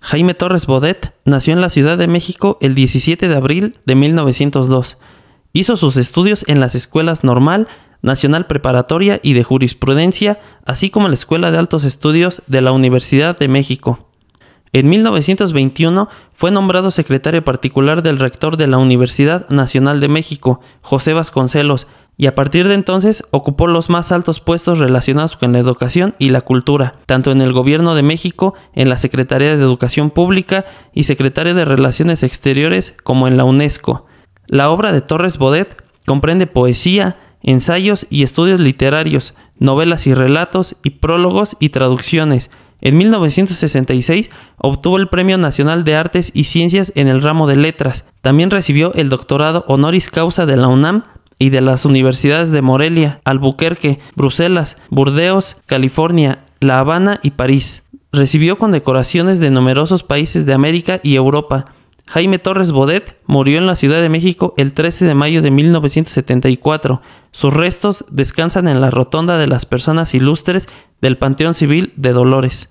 Jaime Torres Bodet nació en la Ciudad de México el 17 de abril de 1902. Hizo sus estudios en las escuelas normal, nacional preparatoria y de jurisprudencia, así como la Escuela de Altos Estudios de la Universidad de México. En 1921 fue nombrado secretario particular del rector de la Universidad Nacional de México, José Vasconcelos, y a partir de entonces ocupó los más altos puestos relacionados con la educación y la cultura, tanto en el Gobierno de México, en la Secretaría de Educación Pública y Secretaría de Relaciones Exteriores como en la UNESCO. La obra de Torres Bodet comprende poesía, ensayos y estudios literarios, novelas y relatos y prólogos y traducciones. En 1966 obtuvo el Premio Nacional de Artes y Ciencias en el ramo de Letras. También recibió el doctorado honoris causa de la UNAM y de las universidades de Morelia, Albuquerque, Bruselas, Burdeos, California, La Habana y París. Recibió condecoraciones de numerosos países de América y Europa. Jaime Torres Bodet murió en la Ciudad de México el 13 de mayo de 1974. Sus restos descansan en la Rotonda de las Personas Ilustres del Panteón Civil de Dolores.